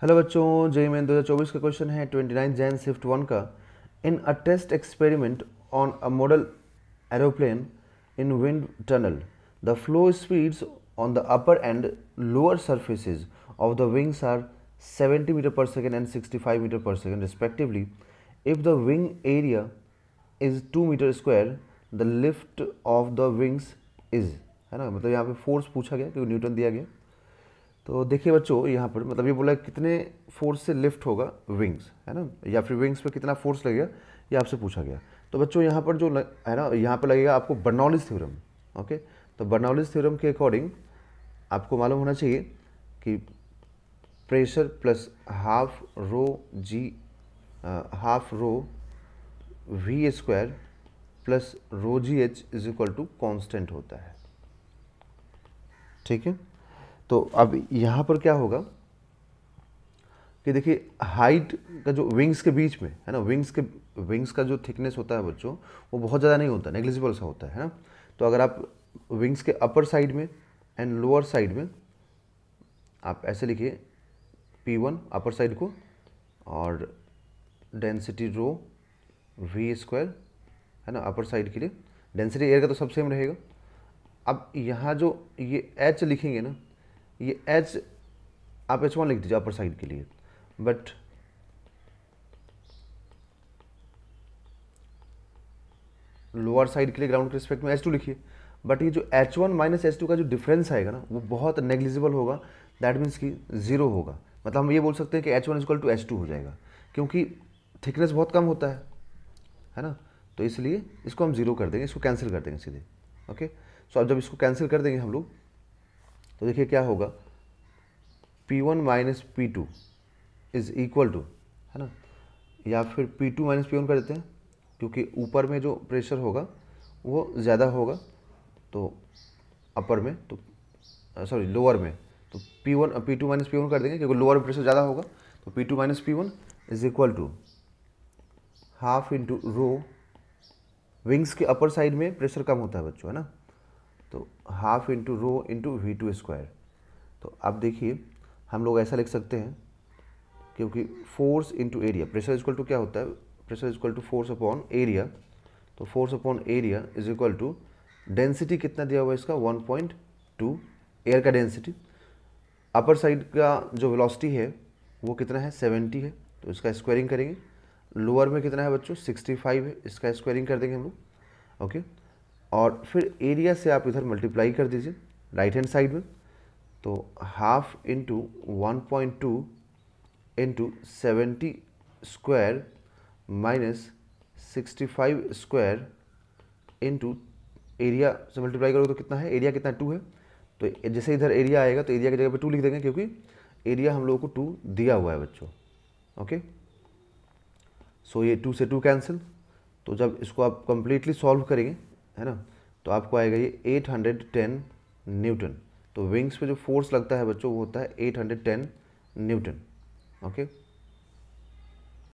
Hello बच्चों जय हज़ार चौबीस का क्वेश्चन है 29 जैन शिफ्ट वन का in a test experiment on a model aeroplane in wind tunnel the flow speeds on the upper and lower surfaces of the wings are 70 metre per second and 65 metre per second respectively if the wing area is two metre square the lift of the wings is है ना मतलब यहाँ पे force पूछा गया क्योंकि Newton दिया गया तो देखिए बच्चों यहाँ पर मतलब ये बोला कितने फोर्स से लिफ्ट होगा विंग्स है ना या फिर विंग्स पे कितना फोर्स लगेगा ये आपसे पूछा गया तो बच्चों यहाँ पर जो लग, है ना यहाँ पर लगेगा आपको बर्नौलीज थ्योरम ओके तो बर्नौलीज थ्योरम के अकॉर्डिंग आपको मालूम होना चाहिए कि pressure plus half rho g half rho v square plus rho g h is equal to constant होता है ठीक है तो अब यहाँ पर क्या होगा कि देखिए हाइट का जो विंग्स के बीच में है ना विंग्स के विंग्स का जो थिकनेस होता है बच्चों वो बहुत ज़्यादा नहीं होता नेग्लिजिबल सा होता है ना तो अगर आप विंग्स के अपर साइड में एंड लोअर साइड में आप ऐसे लिखिए पी वन अपर साइड को और डेंसिटी रो वी स्क्वायर है ना अपर साइड के लिए डेंसिटी एयर का तो सब सेम रहेगा अब यहाँ जो ये एच लिखेंगे ना ये एच आप एच वन लिख दीजिए अपर साइड के लिए बट लोअर साइड के लिए ग्राउंड के रिस्पेक्ट में एच टू लिखिए बट ये जो h one minus h two का जो डिफरेंस आएगा ना वो बहुत नेग्लिजिबल होगा दैट मीन्स कि जीरो होगा मतलब हम ये बोल सकते हैं कि h one is equal to h two हो जाएगा क्योंकि थिकनेस बहुत कम होता है है ना तो इसलिए इसको हम जीरो कर देंगे इसको कैंसिल कर देंगे सीधे ओके सो अब जब इसको कैंसिल कर देंगे हम लोग तो देखिए क्या होगा P1 one minus p two is equal to है ना या फिर P2 टू माइनस पी कर देते हैं क्योंकि ऊपर में जो प्रेशर होगा वो ज़्यादा होगा तो अपर में तो सॉरी लोअर में तो P1 one p two minus p कर देंगे क्योंकि लोअर में प्रेशर ज़्यादा होगा तो P2 two minus p one is equal to half into rho wings के अपर साइड में प्रेशर कम होता है बच्चों है ना half into rho into v two square तो अब देखिए हम लोग ऐसा लिख सकते हैं क्योंकि force into area pressure equal to क्या होता है pressure is equal to force upon area तो force upon area is equal to density कितना दिया हुआ है इसका 1.2 एयर का डेंसिटी अपर साइड का जो वेलोसिटी है वो कितना है 70 है तो इसका स्क्वायरिंग करेंगे लोअर में कितना है बच्चों 65 है इसका स्क्वायरिंग कर देंगे हम लोग ओके okay? और फिर एरिया से आप इधर मल्टीप्लाई कर दीजिए राइट हैंड साइड में तो half into one point two into seventy square minus sixty five square into area से मल्टीप्लाई करोगे तो कितना है एरिया कितना टू है तो जैसे इधर एरिया आएगा तो एरिया की जगह पे टू लिख देंगे क्योंकि एरिया हम लोगों को टू दिया हुआ है बच्चों ओके सो ये टू से टू कैंसिल तो जब इसको आप कंप्लीटली सॉल्व करेंगे है ना तो आपको आएगा ये एट हंड्रेड टेन न्यूटन तो विंग्स पे जो फोर्स लगता है बच्चों वो होता है eight hundred ten newton okay